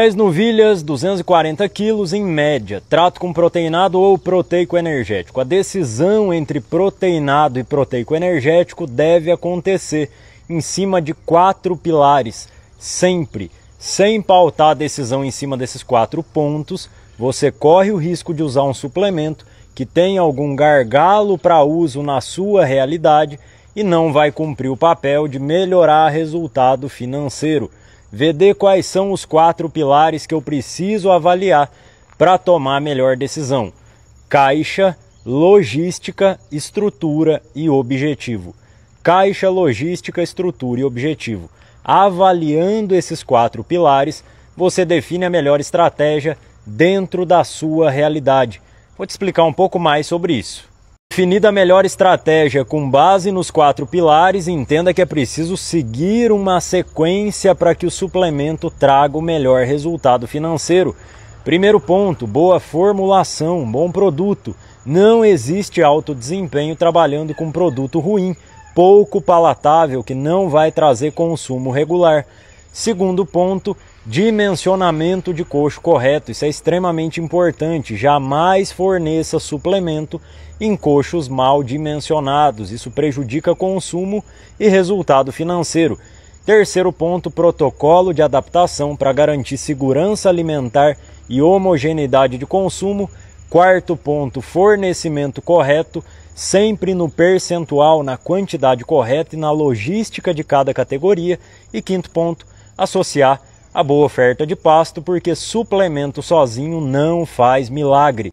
10 novilhas, 240 quilos em média. Trato com proteinado ou proteico energético. A decisão entre proteinado e proteico energético deve acontecer em cima de quatro pilares, sempre. Sem pautar a decisão em cima desses quatro pontos, você corre o risco de usar um suplemento que tem algum gargalo para uso na sua realidade e não vai cumprir o papel de melhorar resultado financeiro. VD quais são os quatro pilares que eu preciso avaliar para tomar a melhor decisão: caixa, logística, estrutura e objetivo. Caixa, logística, estrutura e objetivo. Avaliando esses quatro pilares, você define a melhor estratégia dentro da sua realidade. Vou te explicar um pouco mais sobre isso. Definida a melhor estratégia com base nos quatro pilares, entenda que é preciso seguir uma sequência para que o suplemento traga o melhor resultado financeiro. Primeiro ponto: boa formulação, bom produto. Não existe alto desempenho trabalhando com produto ruim, pouco palatável, que não vai trazer consumo regular. Segundo ponto: Dimensionamento de coxo correto, isso é extremamente importante. Jamais forneça suplemento em coxos mal dimensionados, isso prejudica consumo e resultado financeiro. Terceiro ponto: protocolo de adaptação para garantir segurança alimentar e homogeneidade de consumo. Quarto ponto: fornecimento correto, sempre no percentual, na quantidade correta e na logística de cada categoria. E quinto ponto: associar a boa oferta de pasto, porque suplemento sozinho não faz milagre.